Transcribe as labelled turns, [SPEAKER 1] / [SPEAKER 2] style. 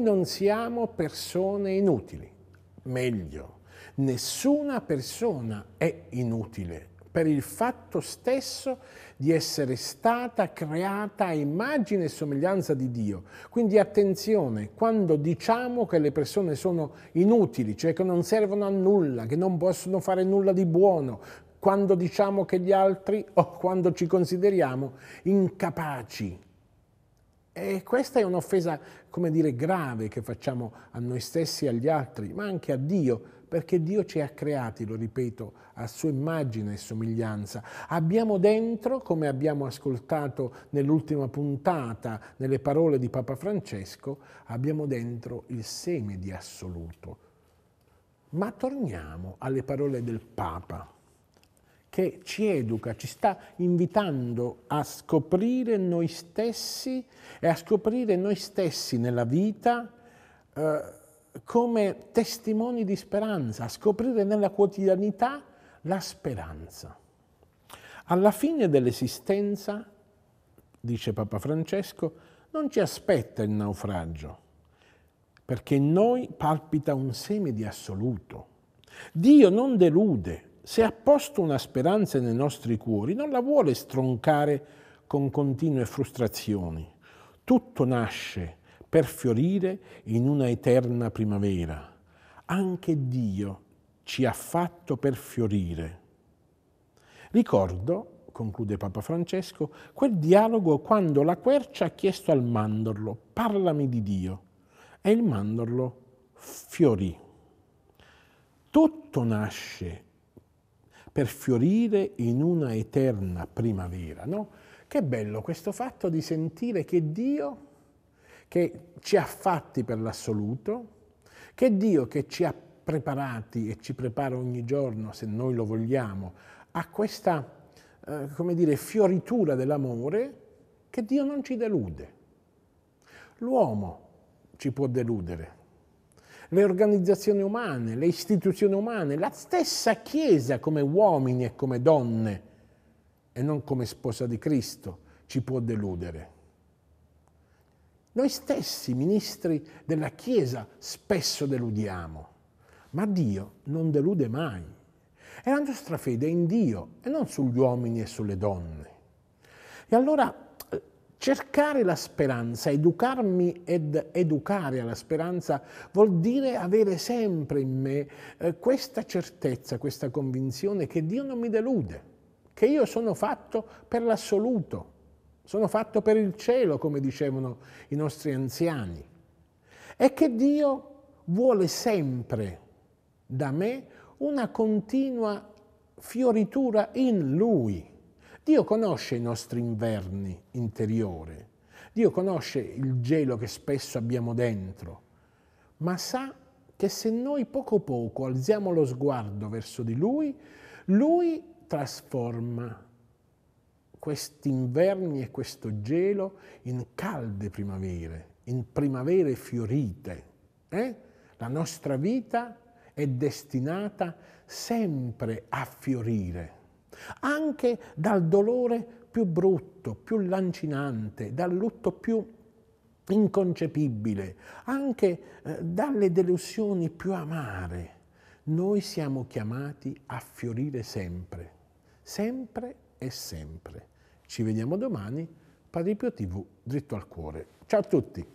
[SPEAKER 1] non siamo persone inutili. Meglio, nessuna persona è inutile per il fatto stesso di essere stata creata a immagine e somiglianza di Dio. Quindi attenzione, quando diciamo che le persone sono inutili, cioè che non servono a nulla, che non possono fare nulla di buono, quando diciamo che gli altri o quando ci consideriamo incapaci e questa è un'offesa, come dire, grave che facciamo a noi stessi e agli altri, ma anche a Dio, perché Dio ci ha creati, lo ripeto, a sua immagine e somiglianza. Abbiamo dentro, come abbiamo ascoltato nell'ultima puntata, nelle parole di Papa Francesco, abbiamo dentro il seme di assoluto. Ma torniamo alle parole del Papa che ci educa, ci sta invitando a scoprire noi stessi e a scoprire noi stessi nella vita eh, come testimoni di speranza, a scoprire nella quotidianità la speranza. Alla fine dell'esistenza, dice Papa Francesco, non ci aspetta il naufragio, perché in noi palpita un seme di assoluto. Dio non delude, se ha posto una speranza nei nostri cuori, non la vuole stroncare con continue frustrazioni. Tutto nasce per fiorire in una eterna primavera. Anche Dio ci ha fatto per fiorire. Ricordo, conclude Papa Francesco, quel dialogo quando la quercia ha chiesto al mandorlo, parlami di Dio, e il mandorlo fiorì. Tutto nasce per fiorire in una eterna primavera. No? Che bello questo fatto di sentire che Dio, che ci ha fatti per l'assoluto, che Dio che ci ha preparati e ci prepara ogni giorno, se noi lo vogliamo, a questa, eh, come dire, fioritura dell'amore, che Dio non ci delude. L'uomo ci può deludere, le organizzazioni umane, le istituzioni umane, la stessa Chiesa come uomini e come donne e non come sposa di Cristo ci può deludere. Noi stessi, ministri della Chiesa, spesso deludiamo, ma Dio non delude mai. E la nostra fede è in Dio e non sugli uomini e sulle donne. E allora Cercare la speranza, educarmi ed educare alla speranza vuol dire avere sempre in me eh, questa certezza, questa convinzione che Dio non mi delude, che io sono fatto per l'assoluto, sono fatto per il cielo, come dicevano i nostri anziani, e che Dio vuole sempre da me una continua fioritura in Lui Dio conosce i nostri inverni interiori, Dio conosce il gelo che spesso abbiamo dentro, ma sa che se noi poco poco alziamo lo sguardo verso di Lui, Lui trasforma questi inverni e questo gelo in calde primavere, in primavere fiorite. Eh? La nostra vita è destinata sempre a fiorire anche dal dolore più brutto, più lancinante, dal lutto più inconcepibile, anche eh, dalle delusioni più amare. Noi siamo chiamati a fiorire sempre, sempre e sempre. Ci vediamo domani, Padre Pio TV, dritto al cuore. Ciao a tutti!